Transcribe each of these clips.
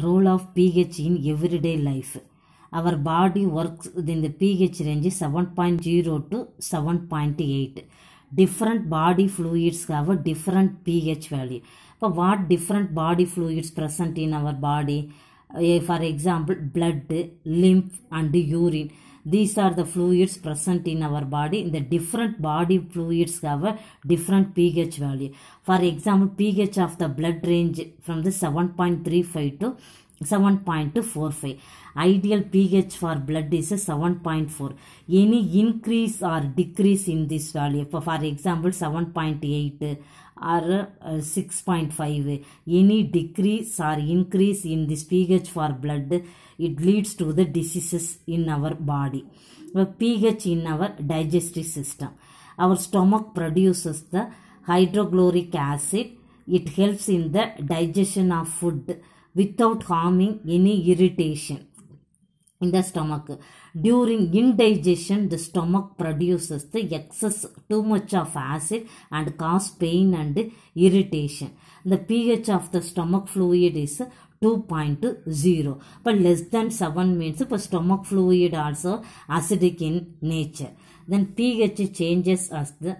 role of pH in everyday life. Our body works within the pH range 7.0 to 7.8. Different body fluids have a different pH value. But what different body fluids present in our body? Eh, for example, blood, lymph and urine these are the fluids present in our body in the different body fluids have a different ph value for example ph of the blood range from the 7.35 to 7.45 ideal ph for blood is 7.4 any increase or decrease in this value for, for example 7.8 or uh, 6.5 any decrease or increase in this ph for blood it leads to the diseases in our body the ph in our digestive system our stomach produces the hydrochloric acid it helps in the digestion of food without harming any irritation in the stomach during indigestion the stomach produces the excess too much of acid and cause pain and irritation the ph of the stomach fluid is 2.0 but less than 7 means for stomach fluid also acidic in nature then ph changes as the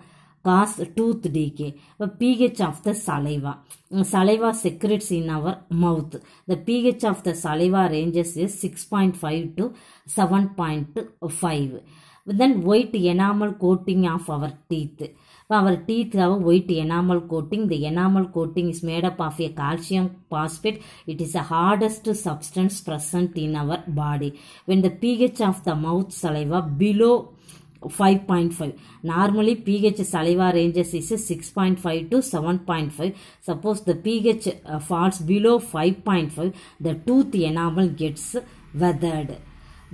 cause tooth decay. The pH of the saliva. Saliva secretes in our mouth. The pH of the saliva ranges is 6.5 to 7.5. Then white enamel coating of our teeth. Our teeth have white enamel coating. The enamel coating is made up of a calcium phosphate. It is the hardest substance present in our body. When the pH of the mouth saliva below 5.5 normally pH saliva ranges is 6.5 to 7.5 suppose the pH uh, falls below 5.5 the tooth enamel gets weathered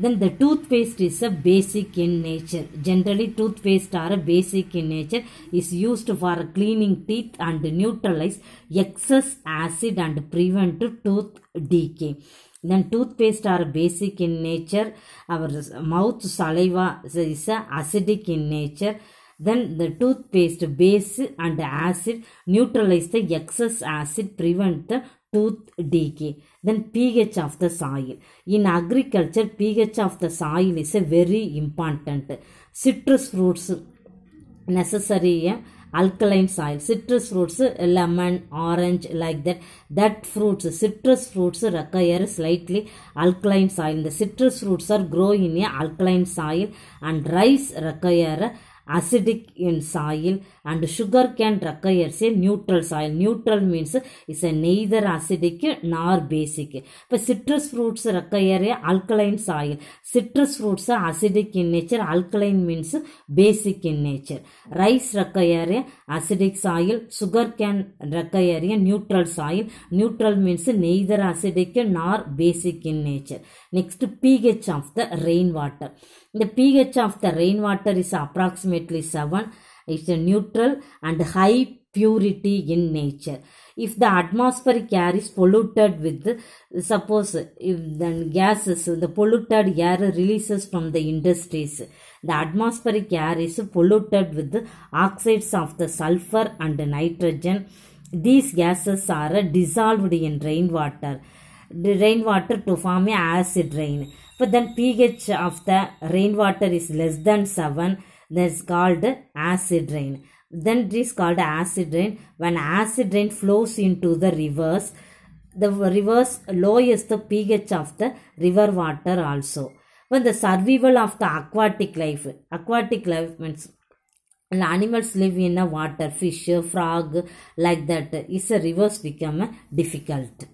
then the toothpaste is a basic in nature. Generally toothpaste are a basic in nature. is used for cleaning teeth and neutralize excess acid and prevent tooth decay. Then toothpaste are basic in nature. Our mouth saliva is acidic in nature. Then the toothpaste base and acid neutralize the excess acid prevent the tooth decay then ph of the soil in agriculture ph of the soil is a very important citrus fruits necessary yeah? alkaline soil citrus fruits lemon orange like that that fruits citrus fruits require slightly alkaline soil the citrus fruits are grow in a alkaline soil and rice require acidic in soil and sugar cane requires a neutral soil neutral means is a neither acidic nor basic இப்போ citrus fruits require a alkaline soil citrus fruits acidic in nature alkaline means basic in nature rice require a acidic soil sugar cane require a neutral soil neutral means neither acidic nor basic in nature next pH of the rain water இந்த pH of the rain water is approximately seven It's a neutral and high purity in nature. If the atmospheric air is polluted with, suppose if the gases, the polluted air releases from the industries, the atmospheric air is polluted with the oxides of the sulfur and the nitrogen. These gases are dissolved in rainwater. The rainwater to form acid rain. But then pH of the rainwater is less than 7 that's called acid rain then it is called acid rain when acid rain flows into the rivers the rivers is the ph of the river water also when the survival of the aquatic life aquatic life means animals live in a water fish frog like that is a reverse become difficult